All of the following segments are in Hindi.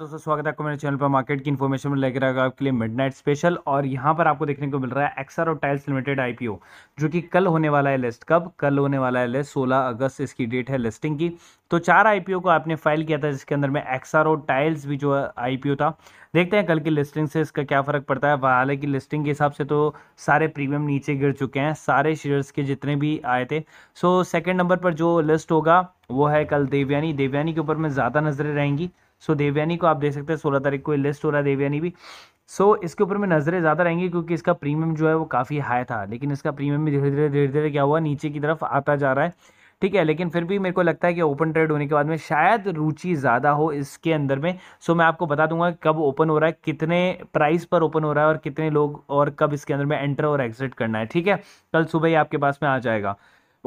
दोस्तों स्वागत है आपको मेरे चैनल पर मार्केट की इन्फॉर्मेशन में लेकर आएगा आपके लिए मिडनाइट स्पेशल और यहाँ पर आपको देखने को मिल रहा है एक्सर और टाइल्स लिमिटेड आईपीओ जो कि कल होने वाला है लिस्ट कब कल होने वाला है लिस्ट 16 अगस्त इसकी डेट है लिस्टिंग की तो चार आईपीओ को आपने फाइल किया था जिसके अंदर में एक्सर और टाइल्स भी जो आई था देखते हैं कल की लिस्टिंग से इसका क्या फ़र्क पड़ता है हालांकि लिस्टिंग के हिसाब से तो सारे प्रीमियम नीचे गिर चुके हैं सारे शेयर्स के जितने भी आए थे सो सेकेंड नंबर पर जो लिस्ट होगा वो है कल देवयानी देवयानी के ऊपर में ज़्यादा नज़रें रहेंगी सो देवयानी को आप देख सकते हैं सोलह तारीख को लिस्ट हो रहा है देवयानी भी सो so, इसके ऊपर में नज़रें ज़्यादा रहेंगी क्योंकि इसका प्रीमियम जो है वो काफ़ी हाई था लेकिन इसका प्रीमियम भी धीरे धीरे धीरे धीरे क्या हुआ नीचे की तरफ आता जा रहा है ठीक है लेकिन फिर भी मेरे को लगता है कि ओपन ट्रेड होने के बाद में शायद रुचि ज़्यादा हो इसके अंदर में सो मैं आपको बता दूंगा कब ओपन हो रहा है कितने प्राइस पर ओपन हो रहा है और कितने लोग और कब इसके अंदर में एंटर और एग्जिट करना है ठीक है कल सुबह ही आपके पास में आ जाएगा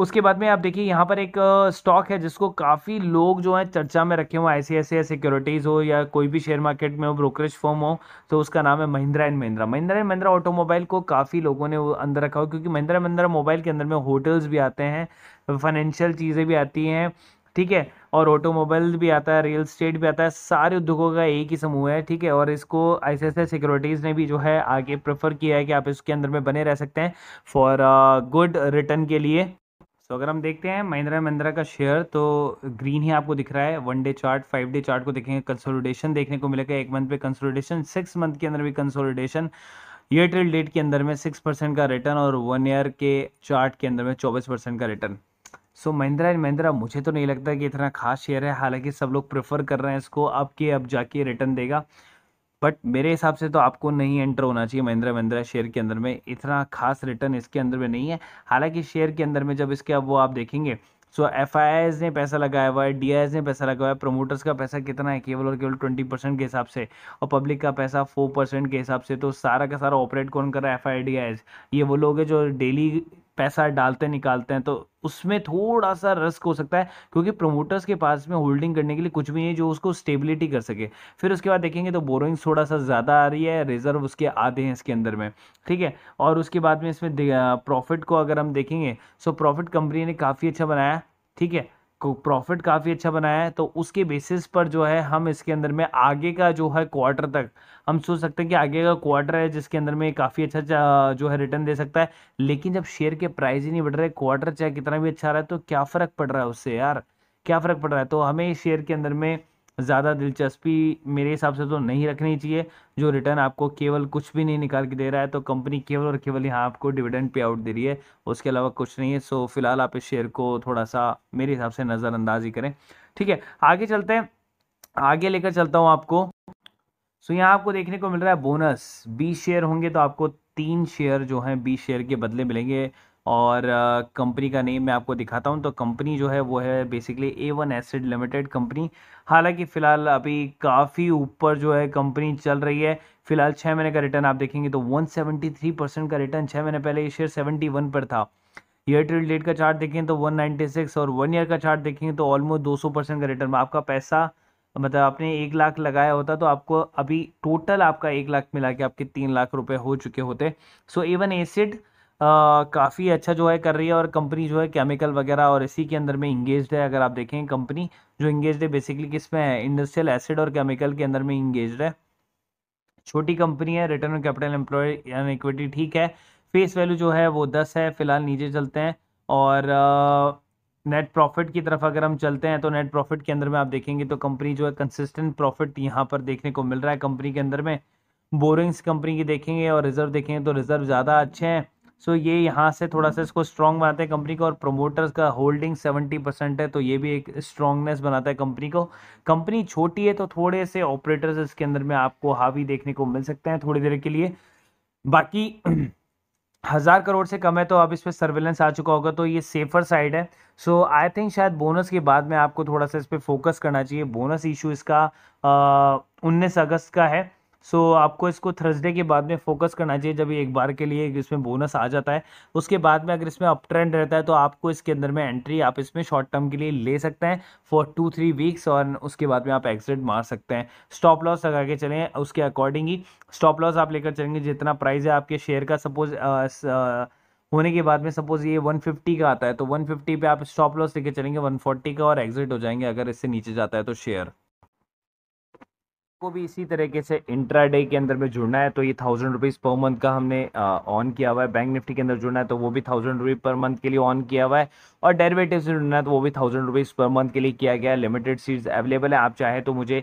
उसके बाद में आप देखिए यहाँ पर एक स्टॉक है जिसको काफ़ी लोग जो है चर्चा में रखे हुए आई सी आई सिक्योरिटीज़ हो या कोई भी शेयर मार्केट में हो ब्रोकरेज फॉर्म हो तो उसका नाम है Mahindra and Mahindra Mahindra and Mahindra automobile को काफ़ी लोगों ने अंदर रखा हो क्योंकि महिंद्रा महिंद्रा मोबाइल के अंदर में होटल्स भी आते हैं फाइनेंशियल चीज़ें भी आती हैं ठीक है और ऑटोमोबाइल भी आता है रियल स्टेट भी आता है सारे उद्योगों का एक ही समूह है ठीक है और इसको ऐसे ऐसे सिक्योरिटीज़ ने भी जो है आगे प्रेफर किया है कि आप इसके अंदर में बने रह सकते हैं फॉर गुड रिटर्न के लिए तो अगर हम देखते हैं महिंद्रा महिंद्रा का शेयर तो ग्रीन ही आपको दिख रहा है one day chart five day chart को देखेंगे कंसोलिडेशन देखने को मिलेगा एक मंथ पे कंसोलिडेशन सिक्स मंथ के अंदर भी कंसोलिडेशन ईयर टिल डेट के अंदर में सिक्स परसेंट का रिटर्न और वन ईयर के चार्ट के अंदर में चौबीस परसेंट का return so so, Mahindra and Mahindra मुझे तो नहीं लगता कि इतना खास शेयर है हालांकि सब लोग प्रेफर कर रहे हैं इसको अब के अब जाके रिटर्न देगा बट मेरे हिसाब से तो आपको नहीं एंटर होना चाहिए महिंद्रा महिंद्रा शेयर के अंदर में इतना खास रिटर्न इसके अंदर में नहीं है हालांकि शेयर के अंदर में जब इसके अब वो आप देखेंगे सो एफ ने पैसा लगाया हुआ है डी ने पैसा लगाया हुआ है प्रमोटर्स का पैसा कितना है केवल और केवल ट्वेंटी परसेंट के हिसाब से और पब्लिक का पैसा फोर परसेंट के हिसाब से तो सारा का सारा ऑपरेट कौन कर रहा है एफ आई ये वो लोग हैं जो डेली पैसा डालते निकालते हैं तो उसमें थोड़ा सा रिस्क हो सकता है क्योंकि प्रमोटर्स के पास में होल्डिंग करने के लिए कुछ भी नहीं है जो उसको स्टेबिलिटी कर सके फिर उसके बाद देखेंगे तो बोरोइंग थोड़ा सा ज़्यादा आ रही है रिजर्व उसके आधे हैं इसके अंदर में ठीक है और उसके बाद में इसमें प्रॉफिट को अगर हम देखेंगे सो प्रॉफिट कंपनी ने काफ़ी अच्छा बनाया ठीक है को प्रॉफिट काफ़ी अच्छा बनाया है तो उसके बेसिस पर जो है हम इसके अंदर में आगे का जो है क्वार्टर तक हम सोच सकते हैं कि आगे का क्वार्टर है जिसके अंदर में काफ़ी अच्छा जो है रिटर्न दे सकता है लेकिन जब शेयर के प्राइस ही नहीं बढ़ रहे क्वार्टर चाहे कितना भी अच्छा रहा है तो क्या फ़र्क पड़ रहा है उससे यार क्या फ़र्क पड़ रहा है तो हमें शेयर के अंदर में ज़्यादा दिलचस्पी मेरे हिसाब से तो नहीं रखनी चाहिए जो रिटर्न आपको केवल कुछ भी नहीं निकाल के दे रहा है तो कंपनी केवल और केवल यहाँ आपको डिविडेंड पे आउट दे रही है उसके अलावा कुछ नहीं है सो फिलहाल आप इस शेयर को थोड़ा सा मेरे हिसाब से नज़रअंदाज ही करें ठीक है आगे चलते हैं आगे लेकर चलता हूँ आपको सो यहाँ आपको देखने को मिल रहा है बोनस बीस शेयर होंगे तो आपको तीन शेयर जो हैं बीस शेयर के बदले मिलेंगे और कंपनी का नेम मैं आपको दिखाता हूँ तो कंपनी जो है वो है basically a one acid limited company हालांकि फ़िलहाल अभी काफ़ी ऊपर जो है कंपनी चल रही है फिलहाल छः महीने का रिटर्न आप देखेंगे तो 173 परसेंट का रिटर्न छः महीने पहले ये शेयर 71 पर था ईयर टू डेट का चार्ट देखें तो 196 और वन ईयर का चार्ट देखेंगे तो ऑलमोस्ट दो परसेंट का रिटर्न आपका पैसा मतलब आपने एक लाख लगाया होता तो आपको अभी टोटल आपका एक लाख मिला के आपके तीन लाख रुपये हो चुके होते सो एवन एसिड काफ़ी अच्छा जो है कर रही है और कंपनी जो है केमिकल वगैरह और इसी के अंदर में इंगेज है अगर आप देखें कंपनी जो इंगेज है बेसिकली किस में है इंडस्ट्रियल एसिड और केमिकल के अंदर में इंगेज है छोटी कंपनी है return on capital employ and equity ठीक है फेस वैल्यू जो है वो दस है फिलहाल नीचे चलते हैं और नेट प्रॉफिट की तरफ अगर हम चलते हैं तो नेट प्रॉफिट के अंदर में आप देखेंगे तो कंपनी जो है कंसिस्टेंट प्रॉफिट यहाँ पर देखने को मिल रहा है कंपनी के अंदर में बोरिंग्स कंपनी की देखेंगे और रिजर्व देखेंगे तो रिजर्व ज़्यादा अच्छे हैं सो ये यहाँ से थोड़ा सा इसको स्ट्रॉन्ग बनाते हैं कंपनी को और प्रोमोटर्स का होल्डिंग सेवेंटी परसेंट है तो ये भी एक स्ट्रॉन्गनेस बनाता है कंपनी को कंपनी छोटी है तो थोड़े से ऑपरेटर्स इसके अंदर में आपको हावी देखने को मिल सकते हैं थोड़ी देर के लिए बाकी हज़ार करोड़ से कम है तो अब इस पर सर्वेलेंस आ चुका होगा तो ये सेफर साइड है सो आई थिंक शायद बोनस के बाद में आपको थोड़ा सा इस पर फोकस करना चाहिए बोनस इशू इसका उन्नीस अगस्त का है सो so, आपको इसको थर्सडे के बाद में फोकस करना चाहिए जब एक बार के लिए इसमें बोनस आ जाता है उसके बाद में अगर इसमें अप ट्रेंड रहता है तो आपको इसके अंदर में एंट्री आप इसमें शॉर्ट टर्म के लिए ले सकते हैं फॉर टू थ्री वीक्स और उसके बाद में आप एग्जिट मार सकते हैं स्टॉप लॉस लगा के चलें उसके अकॉर्डिंग ही स्टॉप लॉस आप लेकर चलेंगे जितना प्राइस है आपके शेयर का सपोज होने के बाद में सपोज ये 150 का आता है तो 150 पे आप स्टॉप लॉस लेके चलेंगे 140 का और एग्जिट हो जाएंगे अगर इससे नीचे जाता है तो शेयर को भी इसी तरीके से इंट्रा डे के अंदर में जुड़ना है तो ये थाउजेंड रुपीज़ पर मंथ का हमने ऑन किया हुआ है बैंक निफ्टी के अंदर जुड़ना है तो वो भी थाउजेंड रुपीज़ पर मंथ के लिए ऑन किया हुआ है और डेरिवेटिव से जुड़ना है तो वो भी थाउजेंड रुपीज़ पर मंथ के लिए किया गया है लिमिटेड सीट्स अवेलेबल है आप चाहे तो मुझे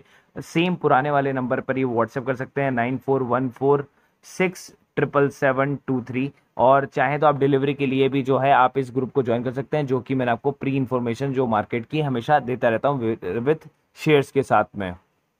सेम पुराने वाले नंबर पर ही व्हाट्सएप कर सकते हैं nine four one four six triple seven two three और चाहे तो आप डिलीवरी के लिए भी जो है आप इस ग्रुप को ज्वाइन कर सकते हैं जो कि मैंने आपको प्री इन्फॉर्मेशन जो मार्केट की हमेशा देता रहता हूँ विथ शेयर्स के साथ में